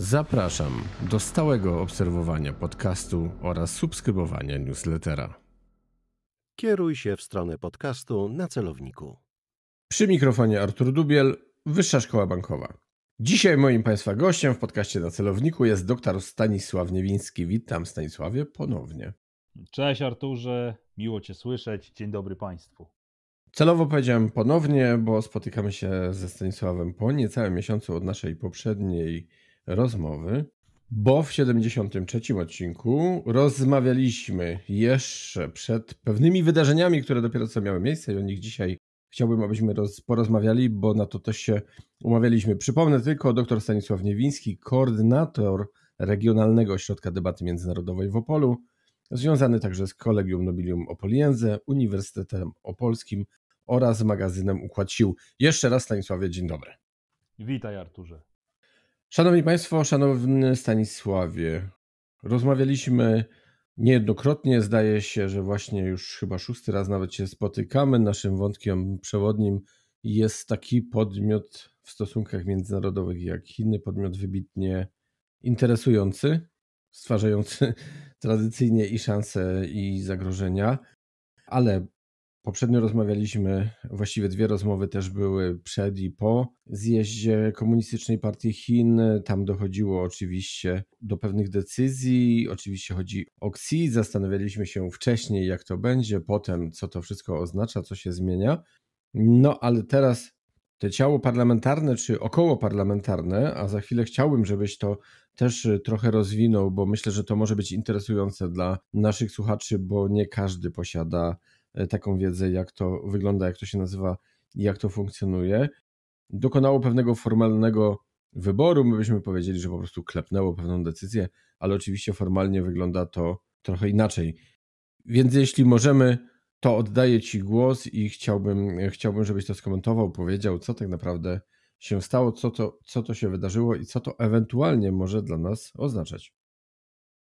Zapraszam do stałego obserwowania podcastu oraz subskrybowania newslettera. Kieruj się w stronę podcastu na celowniku. Przy mikrofonie Artur Dubiel, Wyższa Szkoła Bankowa. Dzisiaj moim Państwa gościem w podcaście na celowniku jest dr Stanisław Niewiński. Witam Stanisławie ponownie. Cześć Arturze, miło Cię słyszeć. Dzień dobry Państwu. Celowo powiedziałem ponownie, bo spotykamy się ze Stanisławem po niecałym miesiącu od naszej poprzedniej rozmowy, bo w 73 odcinku rozmawialiśmy jeszcze przed pewnymi wydarzeniami, które dopiero co miały miejsce i o nich dzisiaj chciałbym, abyśmy porozmawiali, bo na to też się umawialiśmy. Przypomnę tylko, dr Stanisław Niewiński, koordynator Regionalnego Ośrodka Debaty Międzynarodowej w Opolu, związany także z Kolegium Nobilium Opoliense, Uniwersytetem Opolskim oraz magazynem Układ Sił. Jeszcze raz Stanisławie, dzień dobry. Witaj Arturze. Szanowni Państwo, szanowny Stanisławie, rozmawialiśmy niejednokrotnie, zdaje się, że właśnie już chyba szósty raz nawet się spotykamy. Naszym wątkiem przewodnim jest taki podmiot w stosunkach międzynarodowych jak Chiny, podmiot wybitnie interesujący, stwarzający tradycyjnie i szanse, i zagrożenia. Ale Poprzednio rozmawialiśmy, właściwie dwie rozmowy też były przed i po zjeździe Komunistycznej Partii Chin. Tam dochodziło oczywiście do pewnych decyzji. Oczywiście chodzi o Xi. Zastanawialiśmy się wcześniej, jak to będzie, potem co to wszystko oznacza, co się zmienia. No ale teraz te ciało parlamentarne czy około parlamentarne, a za chwilę chciałbym, żebyś to też trochę rozwinął, bo myślę, że to może być interesujące dla naszych słuchaczy, bo nie każdy posiada E, taką wiedzę, jak to wygląda, jak to się nazywa i jak to funkcjonuje. Dokonało pewnego formalnego wyboru, my byśmy powiedzieli, że po prostu klepnęło pewną decyzję, ale oczywiście formalnie wygląda to trochę inaczej. Więc jeśli możemy, to oddaję Ci głos i chciałbym, chciałbym żebyś to skomentował, powiedział, co tak naprawdę się stało, co to, co to się wydarzyło i co to ewentualnie może dla nas oznaczać.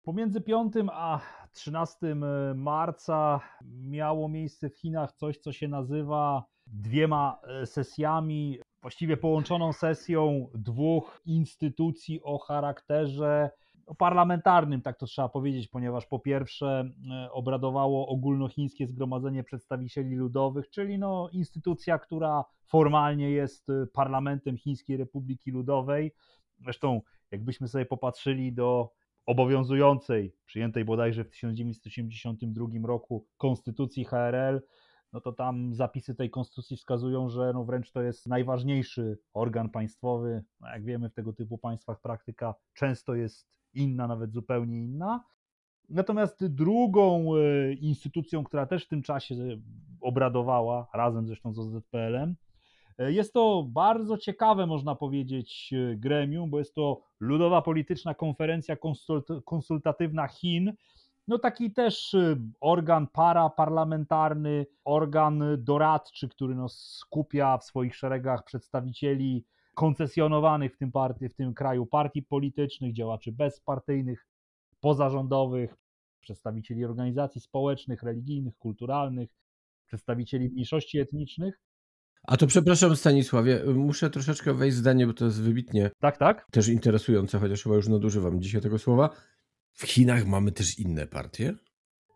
Pomiędzy 5 a 13 e, marca miało miejsce w Chinach coś, co się nazywa dwiema e, sesjami, właściwie połączoną sesją dwóch instytucji o charakterze no, parlamentarnym, tak to trzeba powiedzieć, ponieważ po pierwsze e, obradowało ogólnochińskie zgromadzenie przedstawicieli ludowych, czyli no instytucja, która formalnie jest parlamentem Chińskiej Republiki Ludowej. Zresztą jakbyśmy sobie popatrzyli do obowiązującej, przyjętej bodajże w 1982 roku konstytucji HRL, no to tam zapisy tej konstytucji wskazują, że no wręcz to jest najważniejszy organ państwowy. No jak wiemy, w tego typu państwach praktyka często jest inna, nawet zupełnie inna. Natomiast drugą e, instytucją, która też w tym czasie obradowała, razem zresztą z OZPL-em, jest to bardzo ciekawe, można powiedzieć, e, gremium, bo jest to ludowa polityczna konferencja konsultatywna Chin. No taki też e, organ paraparlamentarny, organ doradczy, który no skupia w swoich szeregach przedstawicieli koncesjonowanych w tym, partii, w tym kraju partii politycznych, działaczy bezpartyjnych, pozarządowych, przedstawicieli organizacji społecznych, religijnych, kulturalnych, przedstawicieli mniejszości etnicznych. A to przepraszam Stanisławie, muszę troszeczkę wejść w zdanie, bo to jest wybitnie tak, tak? też interesujące, chociaż chyba już nadużywam dzisiaj tego słowa. W Chinach mamy też inne partie?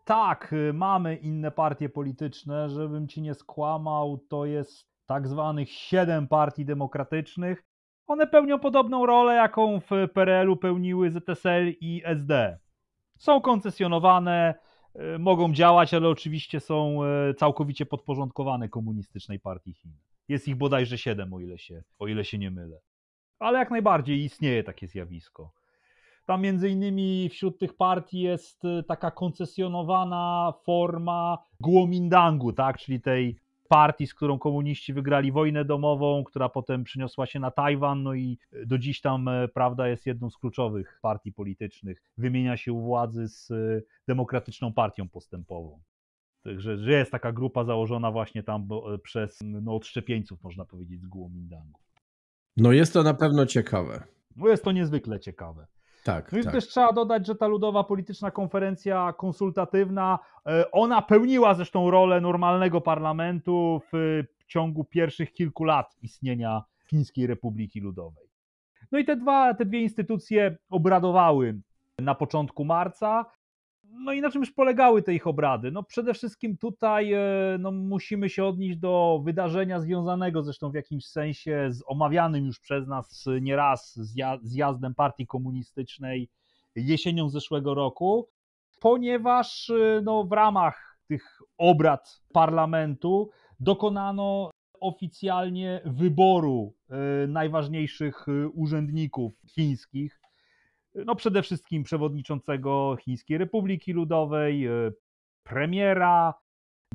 Tak, y, mamy inne partie polityczne. Żebym ci nie skłamał, to jest tak zwanych siedem partii demokratycznych. One pełnią podobną rolę, jaką w PRL-u pełniły ZSL i SD. Są koncesjonowane, E, mogą działać, ale oczywiście są e, całkowicie podporządkowane komunistycznej partii Chin. Jest ich bodajże siedem, o ile się, o ile się nie mylę. Ale jak najbardziej istnieje takie zjawisko. Tam między innymi wśród tych partii jest e, taka koncesjonowana forma Guomindangu, tak? czyli tej partii, z którą komuniści wygrali wojnę domową, która potem przyniosła się na Tajwan, no i e, do dziś tam, e, prawda, jest jedną z kluczowych partii politycznych. Wymienia się władzy z e, Demokratyczną Partią Postępową. Także że jest taka grupa założona właśnie tam przez no, odszczepieńców, można powiedzieć, z Guomindangu. No jest to na pewno ciekawe. No jest to niezwykle ciekawe. Tak, no i tak. też trzeba dodać, że ta ludowa polityczna konferencja konsultatywna, e, ona pełniła zresztą rolę normalnego parlamentu w e, ciągu pierwszych kilku lat istnienia Chińskiej Republiki Ludowej. No i te, dwa, te dwie instytucje obradowały na początku marca no i na już polegały te ich obrady? No przede wszystkim tutaj e, no, musimy się odnieść do wydarzenia związanego zresztą w jakimś sensie z omawianym już przez nas nieraz zjazdem partii komunistycznej jesienią zeszłego roku, ponieważ e, no, w ramach tych obrad parlamentu dokonano oficjalnie wyboru e, najważniejszych urzędników chińskich no przede wszystkim przewodniczącego Chińskiej Republiki Ludowej, e, premiera,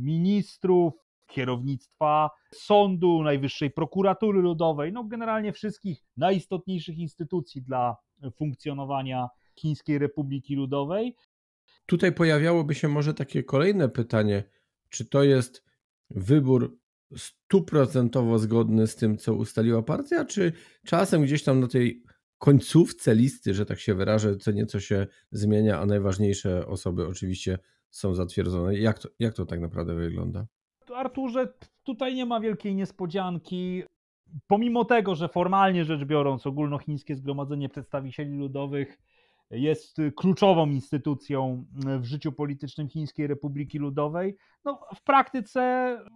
ministrów, kierownictwa sądu, Najwyższej Prokuratury Ludowej, no generalnie wszystkich najistotniejszych instytucji dla funkcjonowania Chińskiej Republiki Ludowej. Tutaj pojawiałoby się może takie kolejne pytanie, czy to jest wybór stuprocentowo zgodny z tym, co ustaliła partia, czy czasem gdzieś tam na tej końcówce listy, że tak się wyrażę, co nieco się zmienia, a najważniejsze osoby oczywiście są zatwierdzone. Jak to, jak to tak naprawdę wygląda? Arturze, tutaj nie ma wielkiej niespodzianki. Pomimo tego, że formalnie rzecz biorąc, ogólnochińskie zgromadzenie przedstawicieli ludowych jest kluczową instytucją w życiu politycznym Chińskiej Republiki Ludowej. No, w praktyce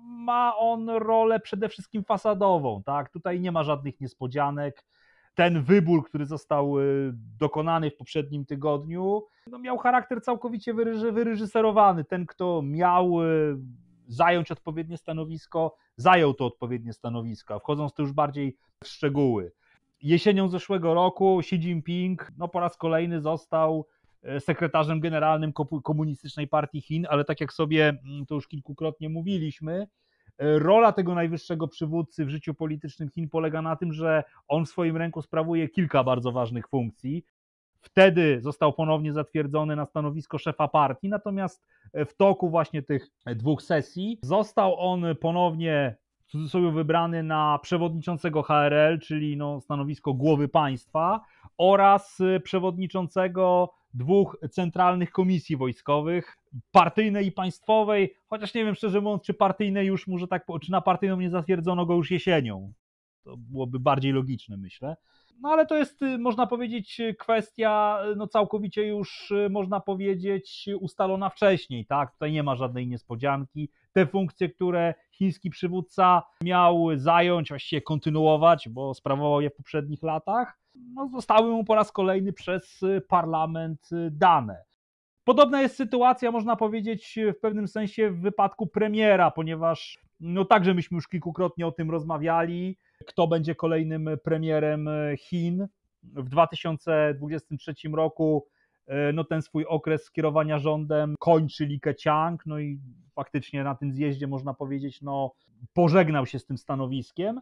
ma on rolę przede wszystkim fasadową. Tak? Tutaj nie ma żadnych niespodzianek ten wybór, który został y, dokonany w poprzednim tygodniu, no miał charakter całkowicie wyreżyserowany. Ten, kto miał y, zająć odpowiednie stanowisko, zajął to odpowiednie stanowisko, wchodząc tu już bardziej w szczegóły. Jesienią zeszłego roku Xi Jinping no, po raz kolejny został y, sekretarzem generalnym Komunistycznej Partii Chin, ale tak jak sobie mm, to już kilkukrotnie mówiliśmy, E, rola tego najwyższego przywódcy w życiu politycznym Chin polega na tym, że on w swoim ręku sprawuje kilka bardzo ważnych funkcji. Wtedy został ponownie zatwierdzony na stanowisko szefa partii, natomiast e, w toku właśnie tych e, dwóch sesji został on ponownie w cudzysłowie wybrany na przewodniczącego HRL, czyli no stanowisko głowy państwa oraz przewodniczącego dwóch centralnych komisji wojskowych, partyjnej i państwowej, chociaż nie wiem szczerze mówiąc, czy partyjnej już, może tak, czy na partyjną nie zatwierdzono go już jesienią. To byłoby bardziej logiczne, myślę. No ale to jest, y, można powiedzieć, y, kwestia y, no, całkowicie już, można powiedzieć, ustalona wcześniej, tak? Tutaj nie ma żadnej niespodzianki. Te funkcje, które chiński przywódca miał zająć, właściwie kontynuować, bo sprawował je w poprzednich latach, no, zostały mu po raz kolejny przez y, parlament y, dane. Podobna jest sytuacja, można powiedzieć, w pewnym sensie w wypadku premiera, ponieważ no także myśmy już kilkukrotnie o tym rozmawiali, kto będzie kolejnym premierem y, Chin. W 2023 roku no ten swój okres kierowania rządem kończy Li Keqiang, no i faktycznie na tym zjeździe można powiedzieć, no pożegnał się z tym stanowiskiem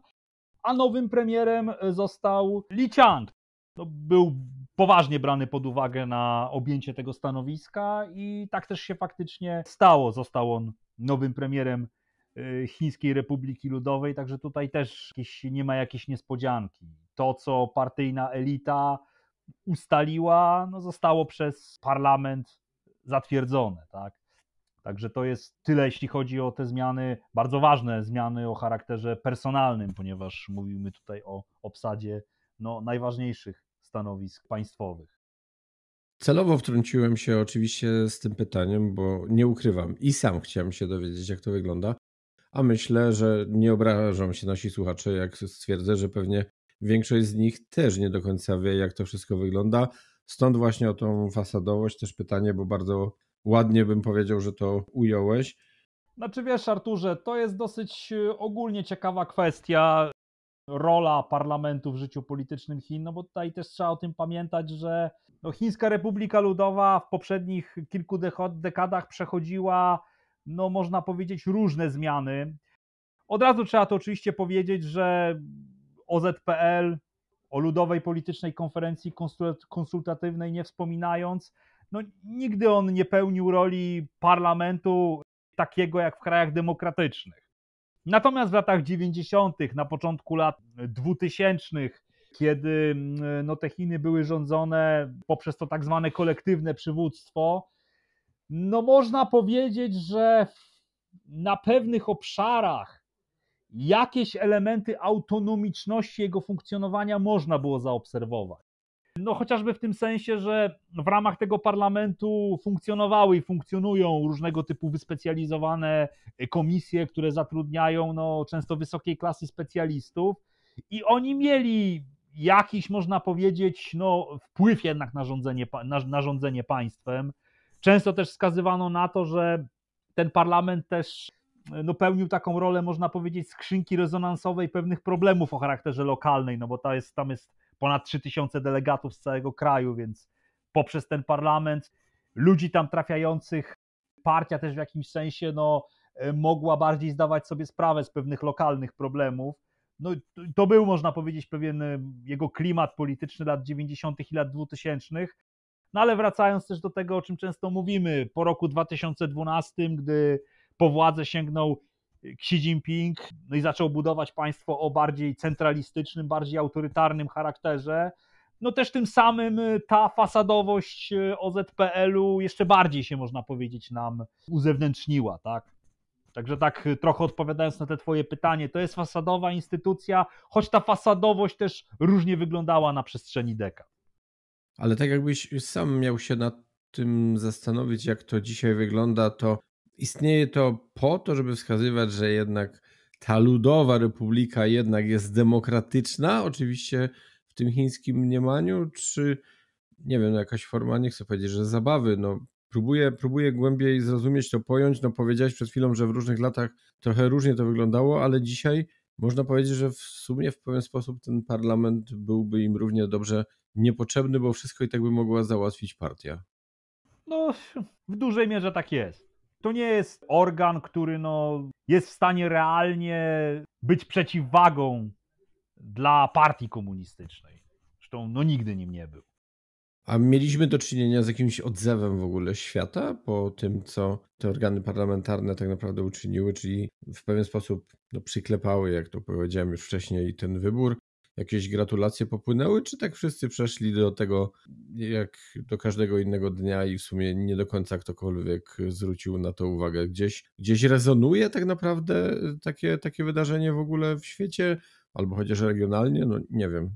a nowym premierem e, został Li Chand. No, był poważnie brany pod uwagę na objęcie tego stanowiska i tak też się faktycznie stało. Został on nowym premierem e, Chińskiej Republiki Ludowej, także tutaj też jakieś, nie ma jakiejś niespodzianki. To, co partyjna elita ustaliła, no, zostało przez parlament zatwierdzone. Tak? Także to jest tyle, jeśli chodzi o te zmiany, bardzo ważne zmiany o charakterze personalnym, ponieważ mówimy tutaj o obsadzie no, najważniejszych stanowisk państwowych. Celowo wtrąciłem się oczywiście z tym pytaniem, bo nie ukrywam i sam chciałem się dowiedzieć, jak to wygląda, a myślę, że nie obrażą się nasi słuchacze, jak stwierdzę, że pewnie większość z nich też nie do końca wie, jak to wszystko wygląda. Stąd właśnie o tą fasadowość też pytanie, bo bardzo ładnie bym powiedział, że to ująłeś. Znaczy wiesz Arturze, to jest dosyć e, ogólnie ciekawa kwestia rola parlamentu w życiu politycznym Chin, no bo tutaj też trzeba o tym pamiętać, że no Chińska Republika Ludowa w poprzednich kilku dekadach przechodziła, no można powiedzieć, różne zmiany. Od razu trzeba to oczywiście powiedzieć, że OZPL, o Ludowej Politycznej Konferencji Konsultatywnej nie wspominając, no, nigdy on nie pełnił roli parlamentu takiego jak w krajach demokratycznych. Natomiast w latach 90., na początku lat 2000, kiedy mm, no, te Chiny były rządzone poprzez to tak zwane kolektywne przywództwo, no można powiedzieć, że na pewnych obszarach jakieś elementy autonomiczności jego funkcjonowania można było zaobserwować. No chociażby w tym sensie, że w ramach tego parlamentu funkcjonowały i funkcjonują różnego typu wyspecjalizowane e, komisje, które zatrudniają no, często wysokiej klasy specjalistów i oni mieli jakiś, można powiedzieć, no, wpływ jednak na rządzenie, na, na rządzenie państwem. Często też wskazywano na to, że ten parlament też e, no, pełnił taką rolę, można powiedzieć, skrzynki rezonansowej pewnych problemów o charakterze lokalnej, no bo ta jest, tam jest ponad 3000 delegatów z całego kraju, więc poprzez ten parlament ludzi tam trafiających, partia też w jakimś sensie no, e, mogła bardziej zdawać sobie sprawę z pewnych lokalnych problemów. No, to był, można powiedzieć, pewien e, jego klimat polityczny lat 90. i lat 2000. No ale wracając też do tego, o czym często mówimy, po roku 2012, gdy po władzę sięgnął Xi Jinping no i zaczął budować państwo o bardziej centralistycznym, bardziej autorytarnym charakterze. No też tym samym y, ta fasadowość y, OZPL-u jeszcze bardziej się można powiedzieć nam uzewnętrzniła, tak? Także tak y, trochę odpowiadając na te twoje pytanie, to jest fasadowa instytucja, choć ta fasadowość też różnie wyglądała na przestrzeni dekad. Ale tak jakbyś sam miał się nad tym zastanowić, jak to dzisiaj wygląda, to istnieje to po to, żeby wskazywać, że jednak ta ludowa republika jednak jest demokratyczna, oczywiście w tym chińskim mniemaniu, czy nie wiem, jakaś forma, nie chcę powiedzieć, że zabawy, no próbuję, próbuję głębiej zrozumieć to, pojąć, no powiedziałeś przed chwilą, że w różnych latach trochę różnie to wyglądało, ale dzisiaj można powiedzieć, że w sumie w pewien sposób ten parlament byłby im równie dobrze niepotrzebny, bo wszystko i tak by mogła załatwić partia. No, w dużej mierze tak jest. To nie jest organ, który no, jest w stanie realnie być przeciwwagą dla partii komunistycznej. Zresztą no, nigdy nim nie był. A mieliśmy do czynienia z jakimś odzewem w ogóle świata po tym, co te organy parlamentarne tak naprawdę uczyniły, czyli w pewien sposób no, przyklepały, jak to powiedziałem już wcześniej, ten wybór, jakieś gratulacje popłynęły, czy tak wszyscy przeszli do tego, jak do każdego innego dnia i w sumie nie do końca ktokolwiek zwrócił na to uwagę? Gdzieś, gdzieś rezonuje tak naprawdę y, takie, takie wydarzenie w ogóle w świecie, albo chociaż regionalnie? No nie wiem.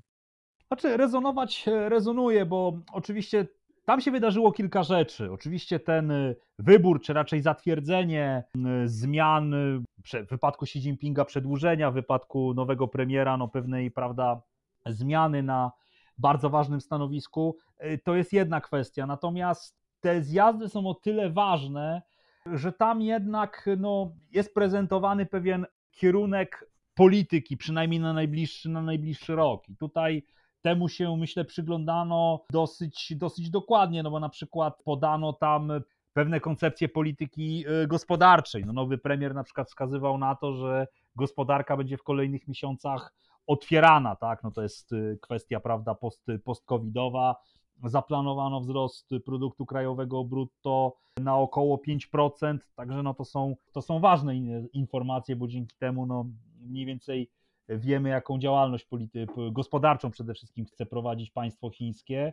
Znaczy, rezonować e, rezonuje, bo oczywiście tam się wydarzyło kilka rzeczy. Oczywiście ten y, wybór, czy raczej zatwierdzenie y, zmian y, w wypadku Xi Jinpinga, przedłużenia, w wypadku nowego premiera, no pewnej, prawda, zmiany na bardzo ważnym stanowisku, to jest jedna kwestia. Natomiast te zjazdy są o tyle ważne, że tam jednak no, jest prezentowany pewien kierunek polityki, przynajmniej na najbliższy, na najbliższy rok. I tutaj temu się myślę przyglądano dosyć, dosyć dokładnie, no bo na przykład podano tam pewne koncepcje polityki y, gospodarczej. No nowy premier na przykład wskazywał na to, że gospodarka będzie w kolejnych miesiącach otwierana, tak? No to jest y, kwestia, prawda, post, post-covidowa. Zaplanowano wzrost produktu krajowego brutto na około 5%, także no to są, to są ważne informacje, bo dzięki temu no mniej więcej Wiemy, jaką działalność polity- gospodarczą przede wszystkim chce prowadzić państwo chińskie.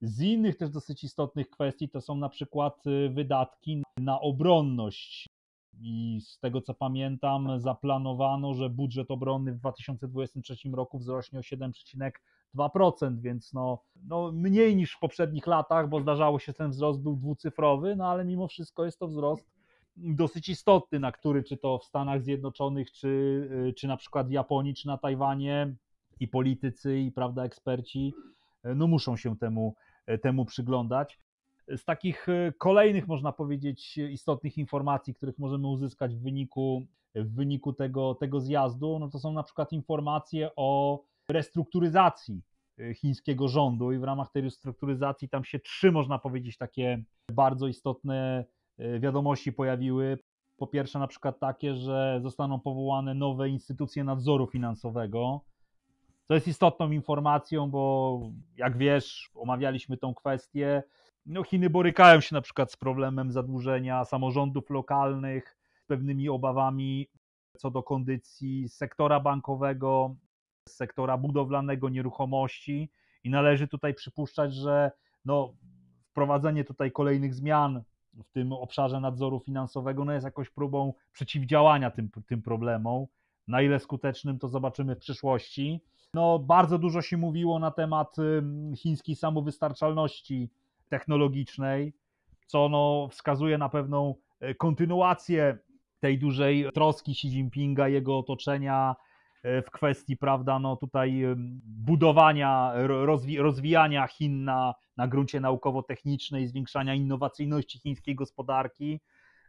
Z innych też dosyć istotnych kwestii to są na przykład y, wydatki na obronność. I z tego co pamiętam, zaplanowano, że budżet obronny w 2023 roku wzrośnie o 7,2%, więc no, no mniej niż w poprzednich latach, bo zdarzało się, że ten wzrost był dwucyfrowy, no ale mimo wszystko jest to wzrost dosyć istotny, na który czy to w Stanach Zjednoczonych, czy, y, czy na przykład w Japonii, czy na Tajwanie i politycy, i prawda, eksperci, y, no muszą się temu, y, temu przyglądać. Z takich kolejnych, można powiedzieć, istotnych informacji, których możemy uzyskać w wyniku, w wyniku tego, tego zjazdu, no to są na przykład informacje o restrukturyzacji chińskiego rządu i w ramach tej restrukturyzacji tam się trzy, można powiedzieć, takie bardzo istotne E, wiadomości pojawiły. Po pierwsze, na przykład takie, że zostaną powołane nowe instytucje nadzoru finansowego, To jest istotną informacją, bo jak wiesz, omawialiśmy tą kwestię. No, Chiny borykają się na przykład z problemem zadłużenia samorządów lokalnych, z pewnymi obawami co do kondycji sektora bankowego, sektora budowlanego nieruchomości i należy tutaj przypuszczać, że no, wprowadzenie tutaj kolejnych zmian w tym obszarze nadzoru finansowego no jest jakąś próbą przeciwdziałania tym, tym problemom. Na ile skutecznym to zobaczymy w przyszłości. No, bardzo dużo się mówiło na temat chińskiej samowystarczalności technologicznej, co no, wskazuje na pewną e, kontynuację tej dużej troski Xi Jinpinga, jego otoczenia E, w kwestii, prawda, no tutaj budowania, rozwi rozwijania Chin na, na gruncie naukowo-technicznej, zwiększania innowacyjności chińskiej gospodarki,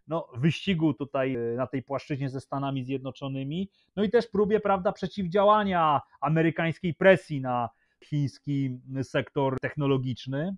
no, wyścigu tutaj e, na tej płaszczyźnie ze Stanami Zjednoczonymi, no i też próbie, prawda, przeciwdziałania amerykańskiej presji na chiński sektor technologiczny.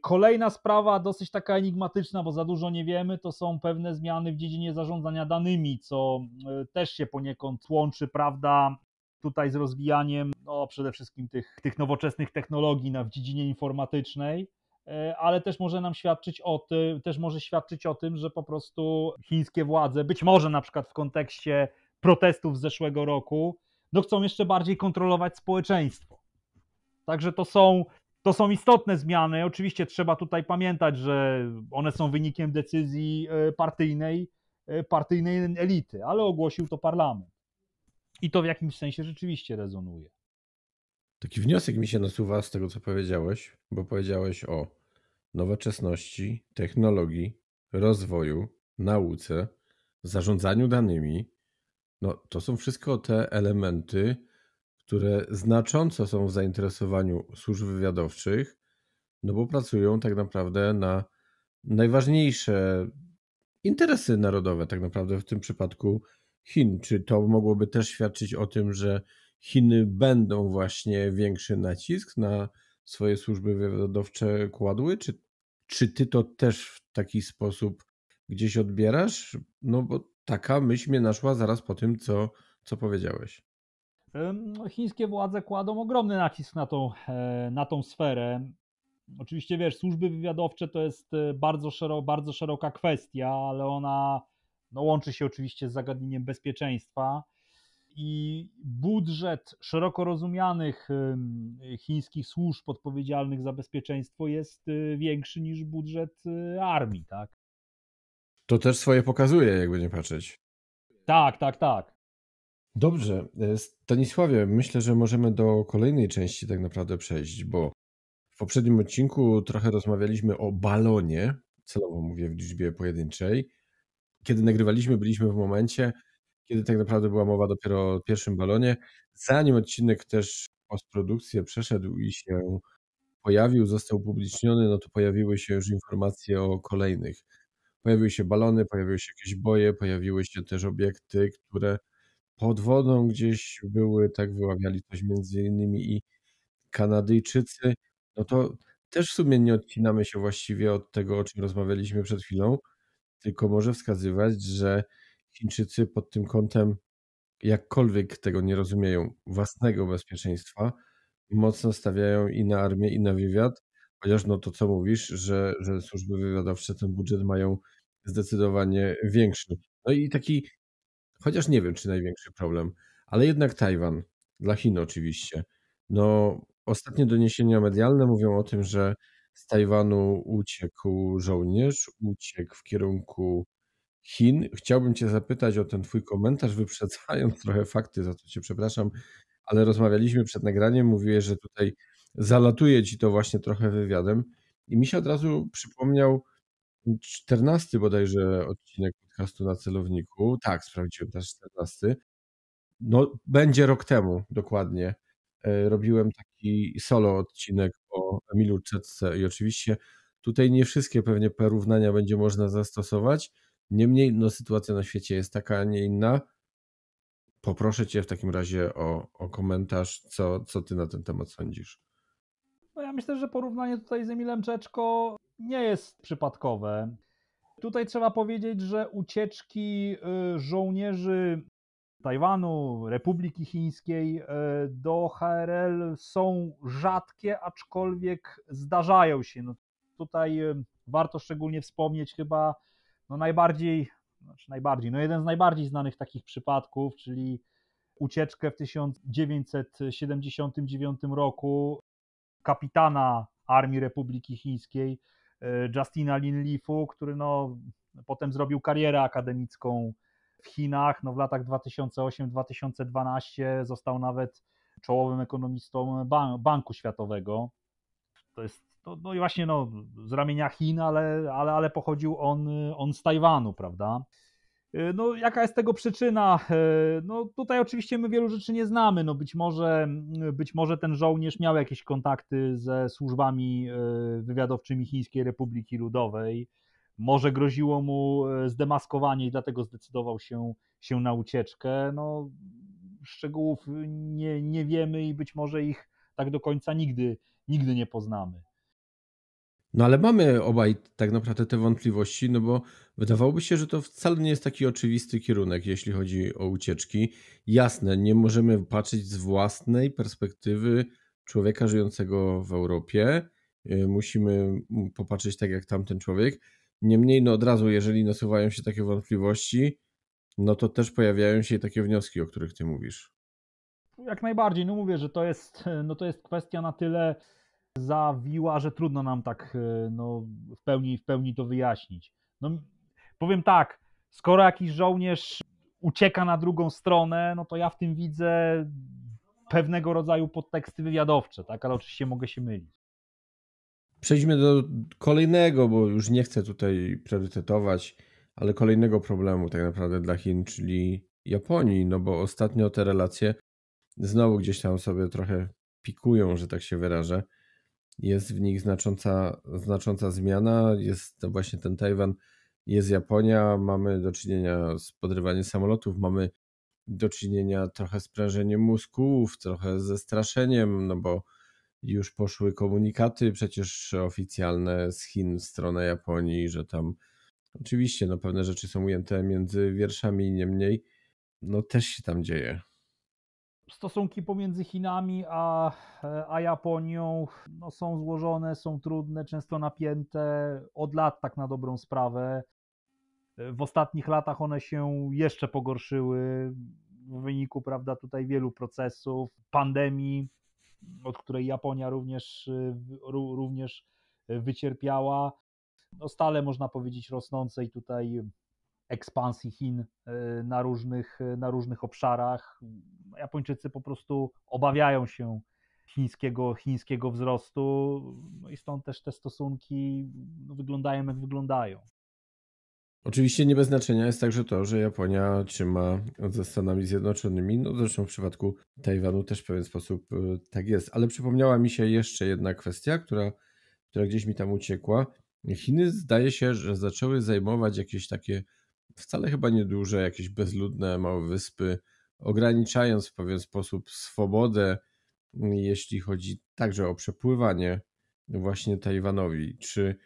Kolejna sprawa, dosyć taka enigmatyczna, bo za dużo nie wiemy, to są pewne zmiany w dziedzinie zarządzania danymi, co e, też się poniekąd łączy, prawda, tutaj z rozwijaniem no, przede wszystkim tych, tych nowoczesnych technologii na, w dziedzinie informatycznej e, ale też może nam świadczyć o tym, też może świadczyć o tym, że po prostu chińskie władze, być może na przykład w kontekście protestów z zeszłego roku, no chcą jeszcze bardziej kontrolować społeczeństwo. Także to są to są istotne zmiany. Oczywiście trzeba tutaj pamiętać, że one są wynikiem decyzji e, partyjnej, e, partyjnej elity, ale ogłosił to parlament. I to w jakimś sensie rzeczywiście rezonuje. Taki wniosek mi się nasuwa z tego, co powiedziałeś, bo powiedziałeś o nowoczesności, technologii, rozwoju, nauce, zarządzaniu danymi. No, to są wszystko te elementy, które znacząco są w zainteresowaniu służb wywiadowczych, no bo pracują tak naprawdę na najważniejsze interesy narodowe, tak naprawdę w tym przypadku Chin. Czy to mogłoby też świadczyć o tym, że Chiny będą właśnie większy nacisk na swoje służby wywiadowcze kładły? Czy, czy ty to też w taki sposób gdzieś odbierasz? No bo taka myśl mnie naszła zaraz po tym, co, co powiedziałeś. No, chińskie władze kładą ogromny nacisk na tą, e, na tą sferę. Oczywiście wiesz, służby wywiadowcze to jest e, bardzo, szero bardzo szeroka kwestia, ale ona no, łączy się oczywiście z zagadnieniem bezpieczeństwa. I budżet szeroko rozumianych chińskich służb odpowiedzialnych za bezpieczeństwo jest e, większy niż budżet armii, tak? To też swoje pokazuje, jak będzie patrzeć. Tak, tak, tak. Dobrze, e, Stanisławie, myślę, że możemy do kolejnej części tak naprawdę przejść, bo w poprzednim odcinku trochę rozmawialiśmy o balonie, celowo mówię w liczbie pojedynczej. Kiedy nagrywaliśmy, byliśmy w momencie, kiedy tak naprawdę była mowa dopiero o pierwszym balonie. Zanim odcinek też postprodukcję przeszedł i się pojawił, został upubliczniony, no to pojawiły się już informacje o kolejnych. Pojawiły się balony, pojawiły się jakieś boje, pojawiły się też obiekty, które pod wodą gdzieś były, tak wyławiali coś między innymi i Kanadyjczycy, no to też w sumie nie odcinamy się właściwie od tego, o czym rozmawialiśmy przed chwilą, tylko może wskazywać, że Chińczycy pod tym kątem jakkolwiek tego nie rozumieją, własnego bezpieczeństwa, mocno stawiają i na armię, i na wywiad, chociaż no to co mówisz, że, że służby wywiadowcze ten budżet mają zdecydowanie większy. No i taki Chociaż nie wiem, czy największy problem, ale jednak Tajwan, dla Chin oczywiście. No, ostatnie doniesienia medialne mówią o tym, że z Tajwanu uciekł żołnierz, uciekł w kierunku Chin. Chciałbym Cię zapytać o ten Twój komentarz, wyprzedzając trochę fakty, za to Cię przepraszam, ale rozmawialiśmy przed nagraniem, mówiłeś, że tutaj zalatuje Ci to właśnie trochę wywiadem i mi się od razu przypomniał 14 bodajże odcinek podcastu na celowniku. Tak, sprawdziłem też 14. No, będzie rok temu dokładnie. E, robiłem taki solo odcinek o Emilu Czecce i oczywiście tutaj nie wszystkie pewnie porównania będzie można zastosować. Niemniej no, sytuacja na świecie jest taka, a nie inna. Poproszę Cię w takim razie o, o komentarz, co, co Ty na ten temat sądzisz. No ja myślę, że porównanie tutaj z Emilem Czeczko nie jest przypadkowe. Tutaj trzeba powiedzieć, że ucieczki y, żołnierzy Tajwanu, Republiki Chińskiej y, do HRL są rzadkie, aczkolwiek zdarzają się. No tutaj y, warto szczególnie wspomnieć chyba no najbardziej, znaczy najbardziej, no jeden z najbardziej znanych takich przypadków, czyli ucieczkę w 1979 roku kapitana Armii Republiki Chińskiej E, Justina Linleafu, który no, potem zrobił karierę akademicką w Chinach. No, w latach 2008-2012 został nawet czołowym ekonomistą Ban Banku Światowego. To jest, to, no i właśnie no, z ramienia Chin, ale, ale, ale pochodził on, on z Tajwanu, prawda? E, no, jaka jest tego przyczyna? E, no, tutaj oczywiście my wielu rzeczy nie znamy. No, być, może, mm, być może ten żołnierz miał jakieś kontakty ze służbami e, wywiadowczymi Chińskiej Republiki Ludowej. Może groziło mu zdemaskowanie i dlatego zdecydował się, się na ucieczkę. No, szczegółów nie, nie wiemy i być może ich tak do końca nigdy, nigdy nie poznamy. No ale mamy obaj tak naprawdę te wątpliwości, no bo wydawałoby się, że to wcale nie jest taki oczywisty kierunek, jeśli chodzi o ucieczki. Jasne, nie możemy patrzeć z własnej perspektywy człowieka żyjącego w Europie. Y, musimy popatrzeć tak jak tamten człowiek. Niemniej, no od razu, jeżeli nasuwają się takie wątpliwości, no to też pojawiają się takie wnioski, o których ty mówisz. Jak najbardziej, no mówię, że to jest, no to jest kwestia na tyle zawiła, że trudno nam tak e, no, w, pełni, w pełni to wyjaśnić. No, powiem tak, skoro jakiś żołnierz ucieka na drugą stronę, no to ja w tym widzę pewnego rodzaju podteksty wywiadowcze, tak? ale oczywiście mogę się mylić. Przejdźmy do kolejnego, bo już nie chcę tutaj priorytetować, ale kolejnego problemu tak naprawdę dla Chin, czyli Japonii, no bo ostatnio te relacje znowu gdzieś tam sobie trochę pikują, że tak się wyrażę jest w nich znacząca, znacząca zmiana. Jest to właśnie ten Tajwan, jest Japonia, mamy do czynienia z podrywaniem samolotów, mamy do czynienia trochę z prężeniem mózgów, trochę ze straszeniem, no bo już poszły komunikaty przecież oficjalne z Chin w stronę Japonii, że tam oczywiście no, pewne rzeczy są ujęte między wierszami, niemniej no też się tam dzieje stosunki pomiędzy Chinami a, a Japonią no, są złożone, są trudne, często napięte od lat, tak na dobrą sprawę. W ostatnich latach one się jeszcze pogorszyły w wyniku, prawda, tutaj wielu procesów, pandemii, od której Japonia również, również wycierpiała. No, stale można powiedzieć rosnącej tutaj ekspansji Chin e, na różnych, e, na różnych obszarach. Japończycy po prostu obawiają się chińskiego, chińskiego wzrostu no i stąd też te stosunki no, wyglądają jak wyglądają. Oczywiście nie bez znaczenia jest także to, że Japonia trzyma ze Stanami Zjednoczonymi, no zresztą w przypadku Tajwanu też w pewien sposób e, tak jest. Ale przypomniała mi się jeszcze jedna kwestia, która, która gdzieś mi tam uciekła. Chiny zdaje się, że zaczęły zajmować jakieś takie wcale chyba nieduże, jakieś bezludne małe wyspy, ograniczając w pewien sposób swobodę, mm, jeśli chodzi także o przepływanie właśnie Tajwanowi. Czy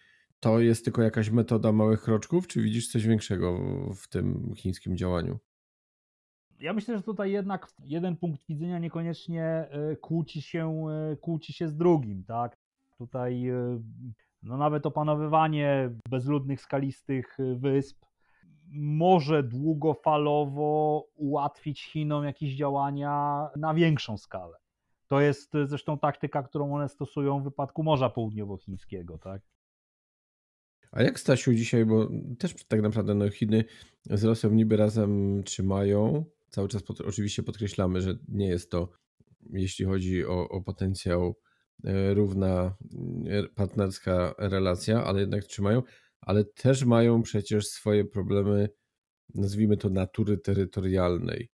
to jest tylko jakaś metoda małych kroczków, czy widzisz coś większego w tym chińskim działaniu? Ja myślę, że tutaj jednak jeden punkt widzenia niekoniecznie e, kłóci się, e, kłóci się z drugim, tak? Tutaj e, no nawet opanowywanie bezludnych, skalistych wysp może długofalowo ułatwić Chinom jakieś działania na większą skalę. To jest zresztą taktyka, którą one stosują w wypadku Morza Południowochińskiego, tak? A jak Stasiu dzisiaj, bo też tak naprawdę no, Chiny z Rosją niby razem trzymają, cały czas pod, oczywiście podkreślamy, że nie jest to, jeśli chodzi o, o potencjał, e, równa e, partnerska relacja, ale jednak trzymają ale też mają przecież swoje problemy, nazwijmy to natury terytorialnej.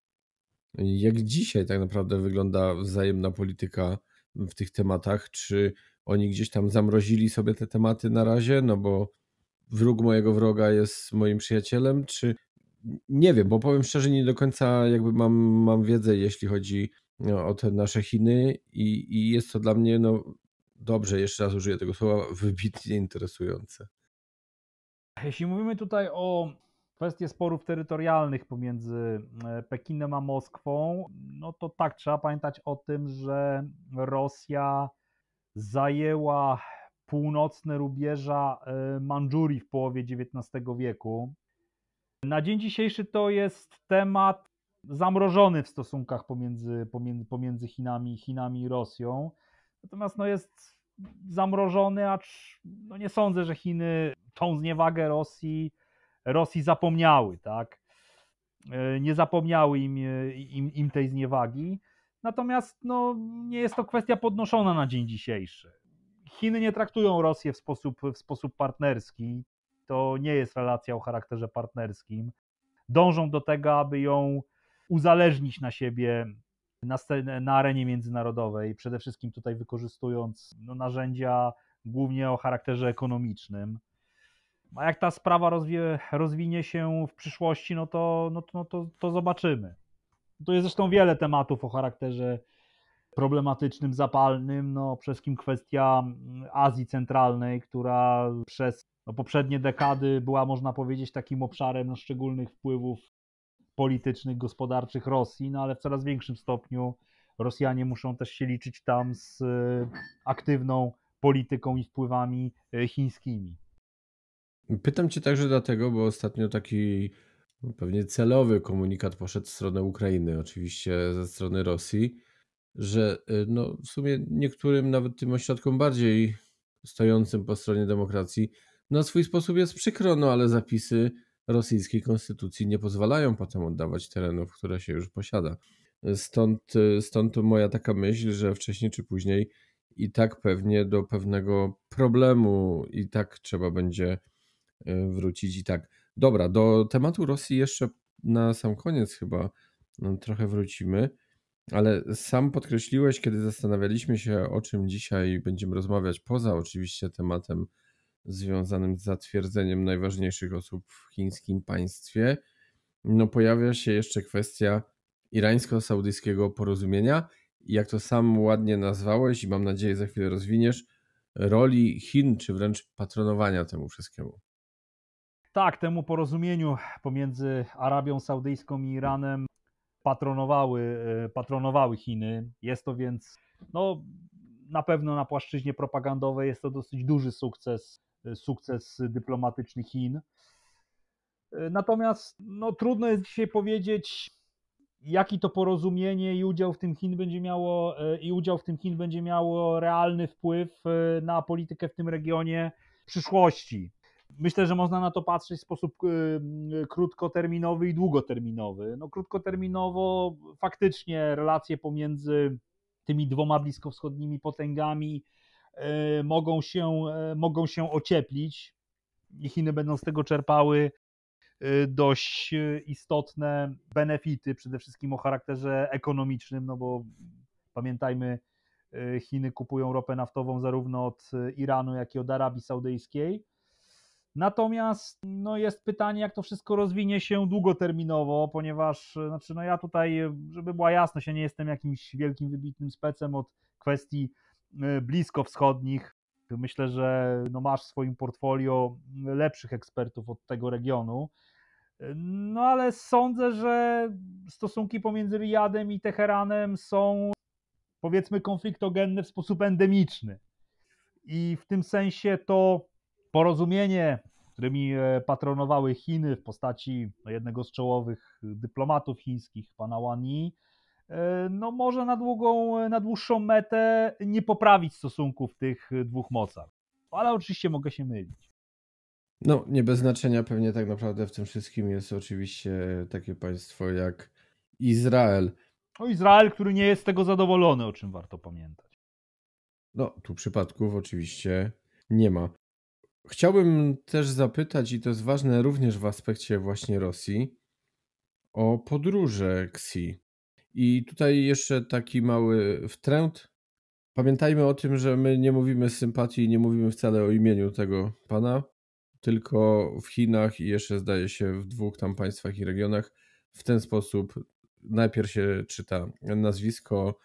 Jak dzisiaj tak naprawdę wygląda wzajemna polityka w tych tematach? Czy oni gdzieś tam zamrozili sobie te tematy na razie, no bo wróg mojego wroga jest moim przyjacielem, czy nie wiem, bo powiem szczerze, nie do końca jakby mam, mam wiedzę, jeśli chodzi no, o te nasze Chiny i, i jest to dla mnie, no dobrze, jeszcze raz użyję tego słowa, wybitnie interesujące. Jeśli mówimy tutaj o kwestii sporów terytorialnych pomiędzy e, Pekinem a Moskwą, no to tak, trzeba pamiętać o tym, że Rosja zajęła północne rubieża e, Mandżurii w połowie XIX wieku. Na dzień dzisiejszy to jest temat zamrożony w stosunkach pomiędzy, pomiędzy, pomiędzy Chinami, Chinami i Rosją. Natomiast no jest zamrożony, acz no nie sądzę, że Chiny tą zniewagę Rosji, Rosji zapomniały, tak? E, nie zapomniały im, e, im, im tej zniewagi. Natomiast no, nie jest to kwestia podnoszona na dzień dzisiejszy. Chiny nie traktują Rosję w sposób, w sposób partnerski. To nie jest relacja o charakterze partnerskim. Dążą do tego, aby ją uzależnić na siebie na, scenie, na arenie międzynarodowej, przede wszystkim tutaj wykorzystując no, narzędzia głównie o charakterze ekonomicznym. A jak ta sprawa rozwie, rozwinie się w przyszłości, no to, no, to, no to, to zobaczymy. Tu jest zresztą wiele tematów o charakterze problematycznym, zapalnym, no przede wszystkim kwestia mm, Azji Centralnej, która przez no, poprzednie dekady była, można powiedzieć, takim obszarem no, szczególnych wpływów politycznych, gospodarczych Rosji, no ale w coraz większym stopniu Rosjanie muszą też się liczyć tam z e, aktywną polityką i wpływami e, chińskimi. Pytam Cię także dlatego, bo ostatnio taki no, pewnie celowy komunikat poszedł w stronę Ukrainy, oczywiście ze strony Rosji, że e, no, w sumie niektórym, nawet tym ośrodkom bardziej stojącym po stronie demokracji, na swój sposób jest przykro, no ale zapisy rosyjskiej konstytucji nie pozwalają potem oddawać terenów, które się już posiada. Stąd, stąd moja taka myśl, że wcześniej czy później i tak pewnie do pewnego problemu i tak trzeba będzie e, wrócić i tak. Dobra, do tematu Rosji jeszcze na sam koniec chyba no, trochę wrócimy, ale sam podkreśliłeś, kiedy zastanawialiśmy się o czym dzisiaj będziemy rozmawiać, poza oczywiście tematem związanym z zatwierdzeniem najważniejszych osób w chińskim państwie, no pojawia się jeszcze kwestia irańsko-saudyjskiego porozumienia. Jak to sam ładnie nazwałeś i mam nadzieję za chwilę rozwiniesz, roli Chin, czy wręcz patronowania temu wszystkiemu. Tak, temu porozumieniu pomiędzy Arabią Saudyjską i Iranem patronowały, e, patronowały Chiny. Jest to więc, no, na pewno na płaszczyźnie propagandowej jest to dosyć duży sukces E, sukces dyplomatyczny Chin. E, natomiast no, trudno jest dzisiaj powiedzieć, jaki to porozumienie i udział w tym Chin będzie miało e, i udział w tym Chin będzie miało realny wpływ na politykę w tym regionie w przyszłości. Myślę, że można na to patrzeć w sposób krótkoterminowy i długoterminowy. No, krótkoterminowo faktycznie relacje pomiędzy tymi dwoma bliskowschodnimi potęgami E, mogą się, e, mogą się ocieplić i Chiny będą z tego czerpały e, dość istotne benefity, przede wszystkim o charakterze ekonomicznym, no bo pamiętajmy, Chiny kupują ropę naftową zarówno od Iranu, jak i od Arabii Saudyjskiej. Natomiast no jest pytanie, jak to wszystko rozwinie się długoterminowo, ponieważ znaczy, no ja tutaj, żeby była jasność, ja nie jestem jakimś wielkim, wybitnym specem od kwestii E, blisko wschodnich. Myślę, że no masz w swoim portfolio lepszych ekspertów od tego regionu. No ale sądzę, że stosunki pomiędzy Riyadem i Teheranem są powiedzmy konfliktogenne w sposób endemiczny. I w tym sensie to porozumienie, którymi e, patronowały Chiny w postaci no, jednego z czołowych dyplomatów chińskich, pana Yi, E, no może na, długą, na dłuższą metę nie poprawić stosunków tych dwóch mocarstw. Ale oczywiście mogę się mylić. No, nie bez znaczenia pewnie tak naprawdę w tym wszystkim jest oczywiście takie państwo jak Izrael. O no, Izrael, który nie jest z tego zadowolony, o czym warto pamiętać. No, tu przypadków oczywiście nie ma. Chciałbym też zapytać, i to jest ważne również w aspekcie właśnie Rosji, o podróże Xi. I tutaj jeszcze taki mały wtręt. Pamiętajmy o tym, że my nie mówimy z sympatii, nie mówimy wcale o imieniu tego pana, tylko w Chinach i jeszcze zdaje się w dwóch tam państwach i regionach w ten sposób najpierw się czyta nazwisko,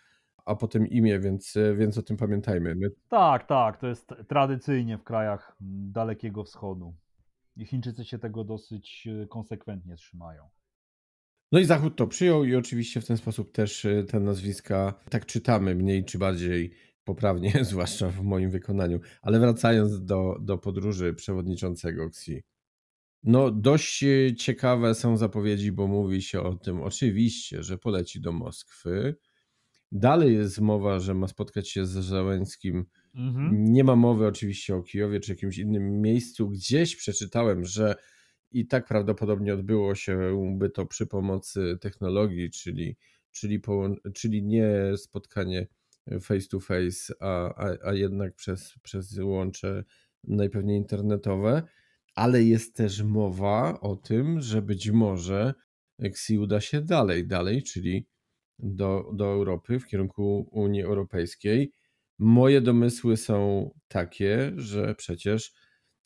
a potem imię, więc, więc o tym pamiętajmy. My... Tak, tak, to jest tradycyjnie w krajach Dalekiego Wschodu. I Chińczycy się tego dosyć e, konsekwentnie trzymają. No i Zachód to przyjął i oczywiście w ten sposób też y, te nazwiska tak czytamy, mniej czy bardziej poprawnie, zwłaszcza w moim wykonaniu. Ale wracając do, do podróży przewodniczącego Xi. No, dość y, ciekawe są zapowiedzi, bo mówi się o tym oczywiście, że poleci do Moskwy. Dalej jest mowa, że ma spotkać się z Żeleńskim. Mhm. Nie ma mowy oczywiście o Kijowie czy jakimś innym miejscu. Gdzieś przeczytałem, że i tak prawdopodobnie odbyło się by to przy pomocy technologii, czyli, czyli, po, czyli nie spotkanie face to face, a, a, a jednak przez, przez łącze najpewniej internetowe. Ale jest też mowa o tym, że być może XI uda się dalej, dalej, czyli do, do Europy, w kierunku Unii Europejskiej. Moje domysły są takie, że przecież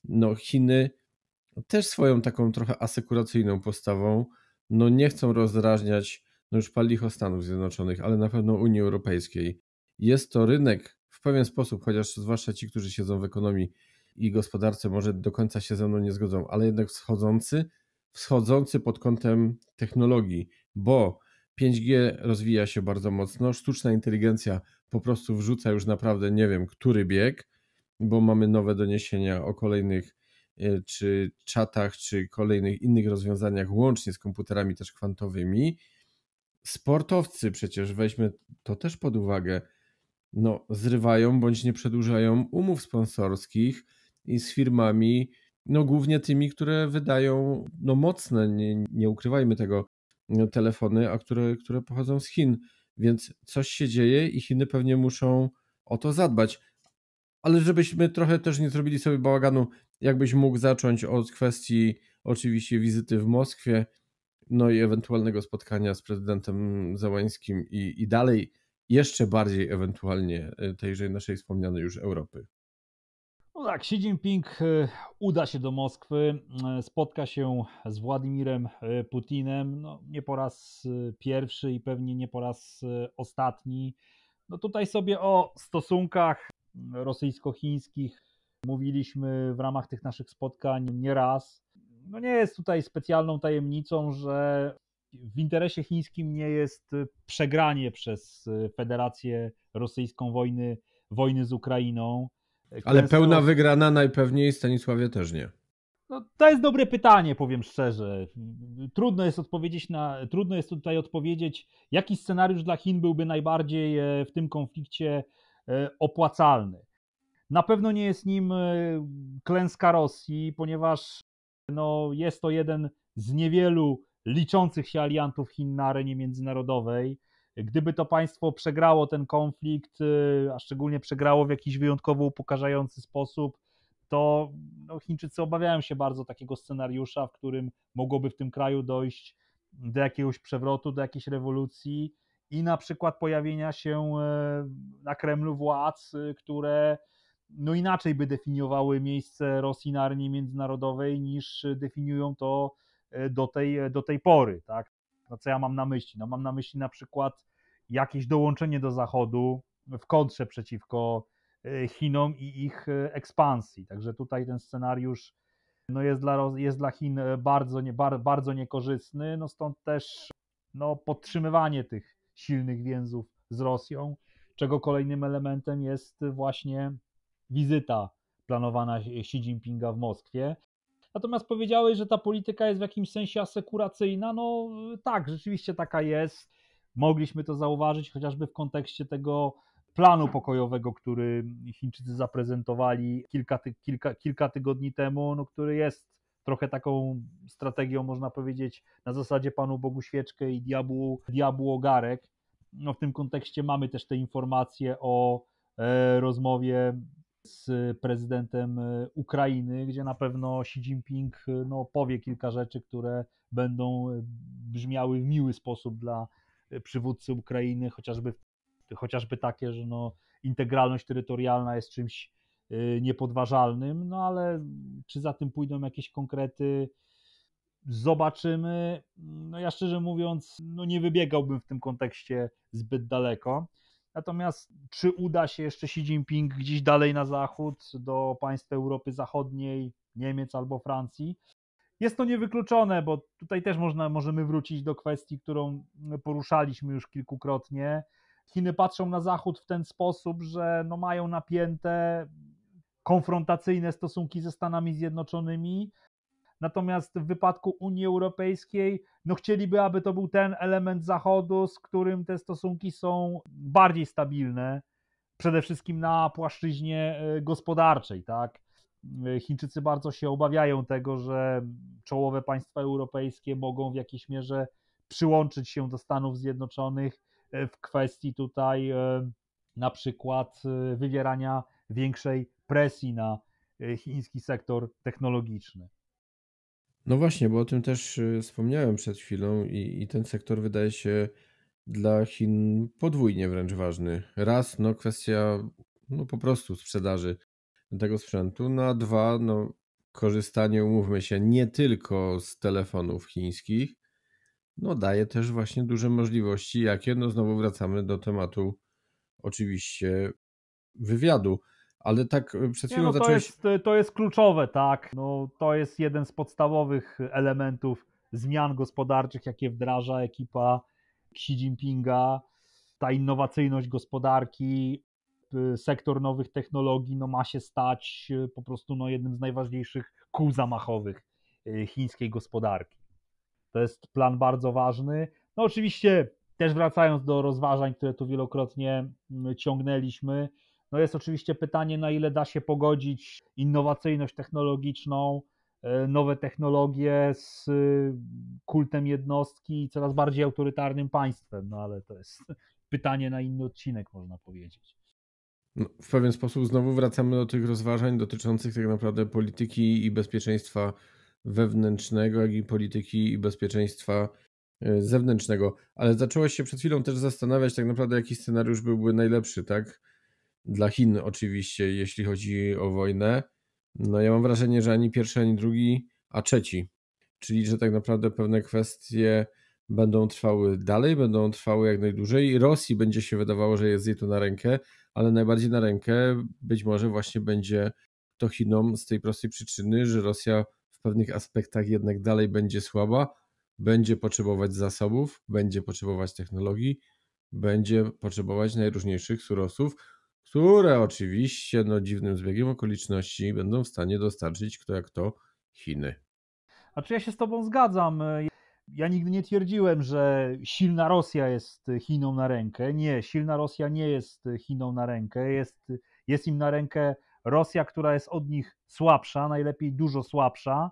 no, Chiny no, też swoją taką trochę asekuracyjną postawą, no nie chcą rozdrażniać no już palicho Stanów Zjednoczonych, ale na pewno Unii Europejskiej. Jest to rynek w pewien sposób, chociaż zwłaszcza ci, którzy siedzą w ekonomii i gospodarce, może do końca się ze mną nie zgodzą, ale jednak wschodzący, wschodzący pod kątem technologii, bo 5G rozwija się bardzo mocno, sztuczna inteligencja po prostu wrzuca już naprawdę nie wiem, który bieg, bo mamy nowe doniesienia o kolejnych E, czy czatach, czy kolejnych innych rozwiązaniach, łącznie z komputerami też kwantowymi. Sportowcy przecież, weźmy to też pod uwagę, no, zrywają bądź nie przedłużają umów sponsorskich i z firmami, no głównie tymi, które wydają no mocne, nie, nie ukrywajmy tego, no, telefony, a które, które pochodzą z Chin. Więc coś się dzieje i Chiny pewnie muszą o to zadbać ale żebyśmy trochę też nie zrobili sobie bałaganu, jakbyś mógł zacząć od kwestii oczywiście wizyty w Moskwie, no i ewentualnego spotkania z prezydentem Załańskim i, i dalej jeszcze bardziej ewentualnie e, tejże naszej wspomnianej już Europy. No tak, Xi Jinping e, uda się do Moskwy, e, spotka się z Władimirem Putinem, no nie po raz pierwszy i pewnie nie po raz ostatni. No tutaj sobie o stosunkach rosyjsko-chińskich mówiliśmy w ramach tych naszych spotkań nieraz. No nie jest tutaj specjalną tajemnicą, że w interesie chińskim nie jest przegranie przez Federację Rosyjską wojny, wojny z Ukrainą. Ale pełna wygrana najpewniej Stanisławie też nie. No, to jest dobre pytanie, powiem szczerze. Trudno jest odpowiedzieć na, trudno jest tutaj odpowiedzieć, jaki scenariusz dla Chin byłby najbardziej e, w tym konflikcie E, opłacalny. Na pewno nie jest nim e, klęska Rosji, ponieważ no, jest to jeden z niewielu liczących się aliantów Chin na arenie międzynarodowej. Gdyby to państwo przegrało ten konflikt, e, a szczególnie przegrało w jakiś wyjątkowo upokarzający sposób, to no, Chińczycy obawiają się bardzo takiego scenariusza, w którym mogłoby w tym kraju dojść do jakiegoś przewrotu, do jakiejś rewolucji i na przykład pojawienia się e, na Kremlu władz, e, które no inaczej by definiowały miejsce Rosji na arenie międzynarodowej niż definiują to e, do tej, do tej pory. Tak? No co ja mam na myśli? No mam na myśli na przykład jakieś dołączenie do Zachodu w kontrze przeciwko Chinom i ich ekspansji. Także tutaj ten scenariusz no jest, dla, jest dla Chin bardzo, nie, bardzo niekorzystny, no stąd też no, podtrzymywanie tych silnych więzów z Rosją, czego kolejnym elementem jest właśnie wizyta planowana Xi Jinpinga w Moskwie. Natomiast powiedziałeś, że ta polityka jest w jakimś sensie asekuracyjna. No tak, rzeczywiście taka jest. Mogliśmy to zauważyć chociażby w kontekście tego planu pokojowego, który Chińczycy zaprezentowali kilka, ty kilka, kilka tygodni temu, no, który jest trochę taką strategią, można powiedzieć, na zasadzie Panu Bogu świeczkę i diabłu, diabłu ogarek. No, w tym kontekście mamy też te informacje o e, rozmowie z prezydentem e, Ukrainy, gdzie na pewno Xi Jinping e, no, powie kilka rzeczy, które będą e, brzmiały w miły sposób dla przywódcy Ukrainy, chociażby, chociażby takie, że no, integralność terytorialna jest czymś Y, niepodważalnym, no ale czy za tym pójdą jakieś konkrety, zobaczymy. No ja szczerze mówiąc, no nie wybiegałbym w tym kontekście zbyt daleko. Natomiast czy uda się jeszcze Xi Jinping gdzieś dalej na zachód, do państw Europy Zachodniej, Niemiec albo Francji? Jest to niewykluczone, bo tutaj też można, możemy wrócić do kwestii, którą poruszaliśmy już kilkukrotnie. Chiny patrzą na Zachód w ten sposób, że no mają napięte konfrontacyjne stosunki ze Stanami Zjednoczonymi. Natomiast w wypadku Unii Europejskiej, no chcieliby, aby to był ten element Zachodu, z którym te stosunki są bardziej stabilne, przede wszystkim na płaszczyźnie e, gospodarczej, tak? E, Chińczycy bardzo się obawiają tego, że czołowe państwa europejskie mogą w jakiejś mierze przyłączyć się do Stanów Zjednoczonych e, w kwestii tutaj na przykład wywierania większej presji na e, chiński sektor technologiczny. No właśnie, bo o tym też y, wspomniałem przed chwilą i, i ten sektor wydaje się dla Chin podwójnie wręcz ważny. Raz, no kwestia no po prostu sprzedaży tego sprzętu, no a dwa, no korzystanie, umówmy się, nie tylko z telefonów chińskich, no daje też właśnie duże możliwości, jakie, no znowu wracamy do tematu oczywiście wywiadu ale tak y, przed chwilą no to zacząłeś... Jest, to jest kluczowe, tak. No, to jest jeden z podstawowych elementów zmian gospodarczych, jakie wdraża ekipa Xi Jinpinga. Ta innowacyjność gospodarki, y, sektor nowych technologii no, ma się stać y, po prostu no, jednym z najważniejszych kół zamachowych chińskiej gospodarki. To jest plan bardzo ważny. No oczywiście też wracając do rozważań, które tu wielokrotnie mm, ciągnęliśmy, no jest oczywiście pytanie, na ile da się pogodzić innowacyjność technologiczną, e, nowe technologie z e, kultem jednostki i coraz bardziej autorytarnym państwem, no ale to jest pytanie na inny odcinek, można powiedzieć. No, w pewien sposób znowu wracamy do tych rozważań dotyczących tak naprawdę polityki i bezpieczeństwa wewnętrznego, jak i polityki i bezpieczeństwa e, zewnętrznego. Ale zacząłeś się przed chwilą też zastanawiać tak naprawdę, jaki scenariusz byłby najlepszy, tak? dla Chin oczywiście, jeśli chodzi o wojnę. No ja mam wrażenie, że ani pierwszy, ani drugi, a trzeci. Czyli, że tak naprawdę pewne kwestie będą trwały dalej, będą trwały jak najdłużej. Rosji będzie się wydawało, że jest jej to na rękę, ale najbardziej na rękę być może właśnie będzie to Chinom z tej prostej przyczyny, że Rosja w pewnych aspektach jednak dalej będzie słaba, będzie potrzebować zasobów, będzie potrzebować technologii, będzie potrzebować najróżniejszych surowców, które oczywiście no, dziwnym zbiegiem okoliczności będą w stanie dostarczyć kto jak to Chiny. A czy ja się z Tobą zgadzam? Ja nigdy nie twierdziłem, że silna Rosja jest Chinom na rękę. Nie, silna Rosja nie jest Chinom na rękę. Jest, jest im na rękę Rosja, która jest od nich słabsza, najlepiej dużo słabsza.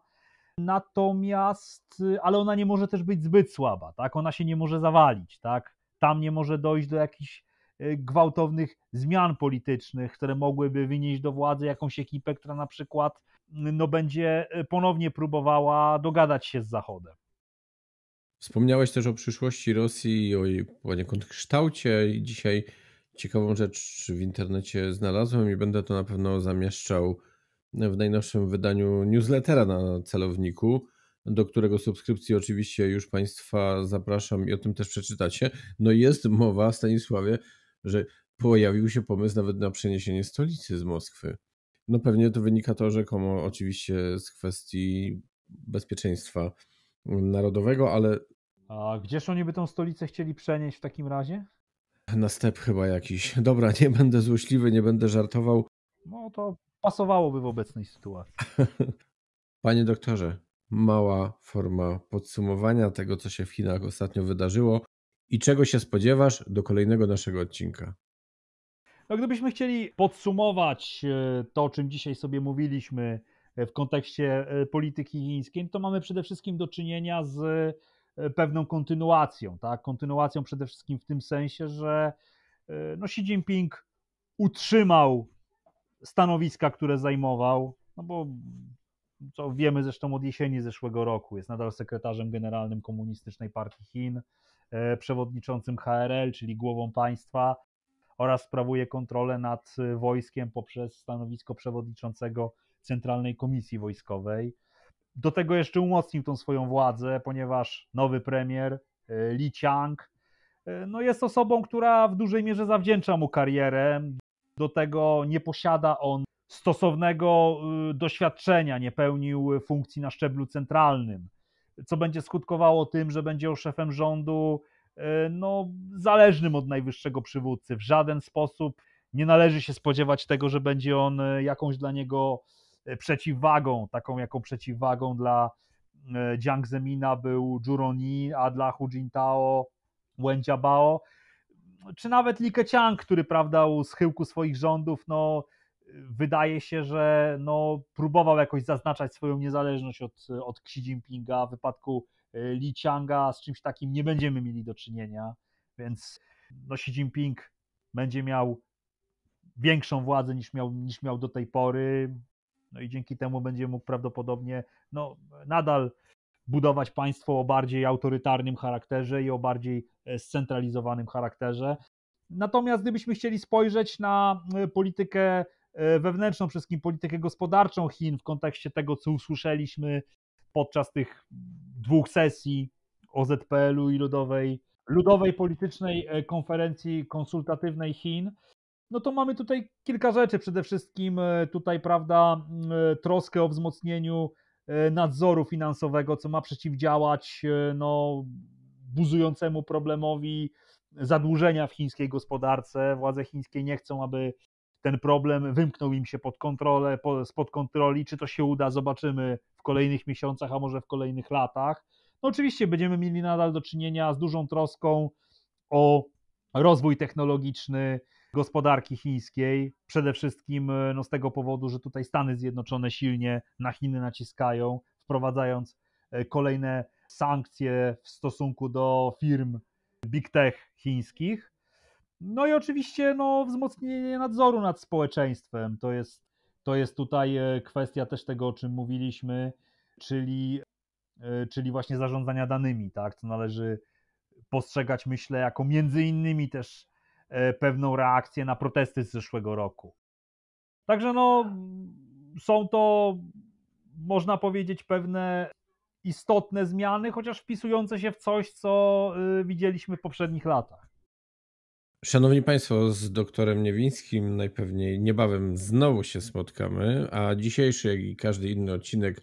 Natomiast, ale ona nie może też być zbyt słaba, tak? Ona się nie może zawalić, tak? Tam nie może dojść do jakichś E, gwałtownych zmian politycznych, które mogłyby wynieść do władzy jakąś ekipę, która na przykład mm, no, będzie e, ponownie próbowała dogadać się z Zachodem. Wspomniałeś też o przyszłości Rosji, o jej poniekąd kształcie i dzisiaj ciekawą rzecz w internecie znalazłem i będę to na pewno zamieszczał w najnowszym wydaniu newslettera na celowniku, do którego subskrypcji oczywiście już Państwa zapraszam i o tym też przeczytacie. No jest mowa, Stanisławie, że pojawił się pomysł nawet na przeniesienie stolicy z Moskwy. No pewnie to wynika to rzekomo oczywiście z kwestii bezpieczeństwa narodowego, ale... A gdzież oni by tą stolicę chcieli przenieść w takim razie? Na step chyba jakiś. Dobra, nie będę złośliwy, nie będę żartował. No to pasowałoby w obecnej sytuacji. Panie doktorze, mała forma podsumowania tego, co się w Chinach ostatnio wydarzyło i czego się spodziewasz do kolejnego naszego odcinka. No, gdybyśmy chcieli podsumować e, to, o czym dzisiaj sobie mówiliśmy e, w kontekście e, polityki chińskiej, to mamy przede wszystkim do czynienia z pewną kontynuacją. Tak? Kontynuacją przede wszystkim w tym sensie, że no Xi Jinping utrzymał stanowiska, które zajmował, no bo co wiemy zresztą od jesieni zeszłego roku, jest nadal sekretarzem generalnym Komunistycznej Partii Chin E, przewodniczącym HRL, czyli głową państwa, oraz sprawuje kontrolę nad e, wojskiem poprzez stanowisko przewodniczącego Centralnej Komisji Wojskowej. Do tego jeszcze umocnił tą swoją władzę, ponieważ nowy premier e, Li Chang, no jest osobą, która w dużej mierze zawdzięcza mu karierę. Do tego nie posiada on stosownego doświadczenia, nie pełnił funkcji na szczeblu centralnym co będzie skutkowało tym, że będzie on szefem rządu e, no, zależnym od najwyższego przywódcy. W żaden sposób nie należy się spodziewać tego, że będzie on e, jakąś dla niego e, przeciwwagą, taką jaką przeciwwagą dla Jiang Zemina był Juroni, a dla Hu Jintao Wen Jiabao, czy nawet Li Keqiang, który prawda u schyłku swoich rządów no, wydaje się, że no, próbował jakoś zaznaczać swoją niezależność od, od Xi Jinpinga. W wypadku e, Li Changa z czymś takim nie będziemy mieli do czynienia, więc no, Xi Jinping będzie miał większą władzę niż miał, niż miał do tej pory. No i dzięki temu będzie mógł prawdopodobnie no, nadal budować państwo o bardziej autorytarnym charakterze i o bardziej e, scentralizowanym charakterze. Natomiast gdybyśmy chcieli spojrzeć na e, politykę E, wewnętrzną, przede wszystkim politykę gospodarczą Chin w kontekście tego, co usłyszeliśmy podczas tych dwóch sesji OZPL-u i Ludowej, Ludowej Politycznej e, Konferencji Konsultatywnej Chin. No to mamy tutaj kilka rzeczy. Przede wszystkim e, tutaj, prawda, troskę o wzmocnieniu nadzoru finansowego, co ma przeciwdziałać no, buzującemu problemowi zadłużenia w chińskiej gospodarce. Władze chińskie nie chcą, aby ten problem wymknął im się pod kontrolę, spod kontroli. Czy to się uda, zobaczymy w kolejnych miesiącach, a może w kolejnych latach. No oczywiście będziemy mieli nadal do czynienia z dużą troską o rozwój technologiczny gospodarki chińskiej. Przede wszystkim no, z tego powodu, że tutaj Stany Zjednoczone silnie na Chiny naciskają, wprowadzając e, kolejne sankcje w stosunku do firm big tech chińskich. No i oczywiście no, wzmocnienie nadzoru nad społeczeństwem. To jest, to jest tutaj e, kwestia też tego, o czym mówiliśmy, czyli, e, czyli właśnie zarządzania danymi, tak? to należy postrzegać, myślę, jako między innymi też e, pewną reakcję na protesty z zeszłego roku. Także no, są to, można powiedzieć, pewne istotne zmiany, chociaż wpisujące się w coś, co widzieliśmy w poprzednich latach. Szanowni Państwo, z doktorem Niewińskim najpewniej niebawem znowu się spotkamy, a dzisiejszy, jak i każdy inny odcinek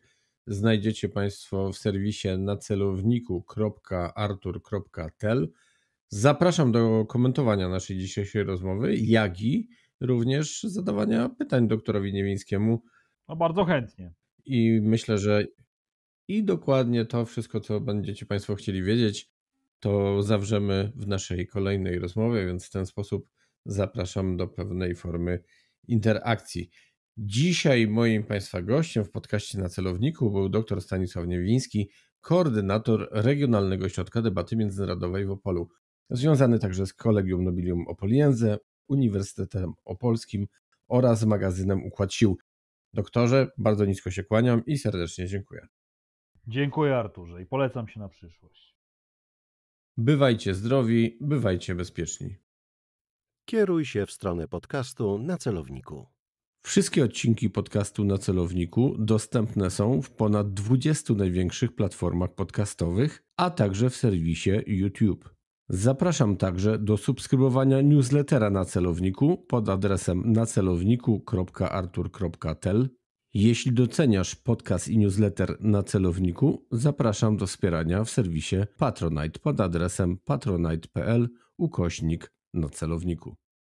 znajdziecie Państwo w serwisie na celowniku.artur.tel. Zapraszam do komentowania naszej dzisiejszej rozmowy, jak i również zadawania pytań doktorowi Niewińskiemu. No bardzo chętnie. I myślę, że i dokładnie to wszystko, co będziecie Państwo chcieli wiedzieć, to zawrzemy w naszej kolejnej rozmowie, więc w ten sposób zapraszam do pewnej formy interakcji. Dzisiaj moim Państwa gościem w podcaście na celowniku był dr Stanisław Niewiński, koordynator Regionalnego Ośrodka Debaty Międzynarodowej w Opolu, związany także z Kolegium Nobilium Opoliense, Uniwersytetem Opolskim oraz magazynem Układ Sił. Doktorze, bardzo nisko się kłaniam i serdecznie dziękuję. Dziękuję Arturze i polecam się na przyszłość. Bywajcie zdrowi, bywajcie bezpieczni. Kieruj się w stronę podcastu na celowniku. Wszystkie odcinki podcastu na celowniku dostępne są w ponad 20 największych platformach podcastowych, a także w serwisie YouTube. Zapraszam także do subskrybowania newslettera na celowniku pod adresem nacelowniku.artur.tel jeśli doceniasz podcast i newsletter na celowniku, zapraszam do wspierania w serwisie Patronite pod adresem patronite.pl ukośnik na celowniku.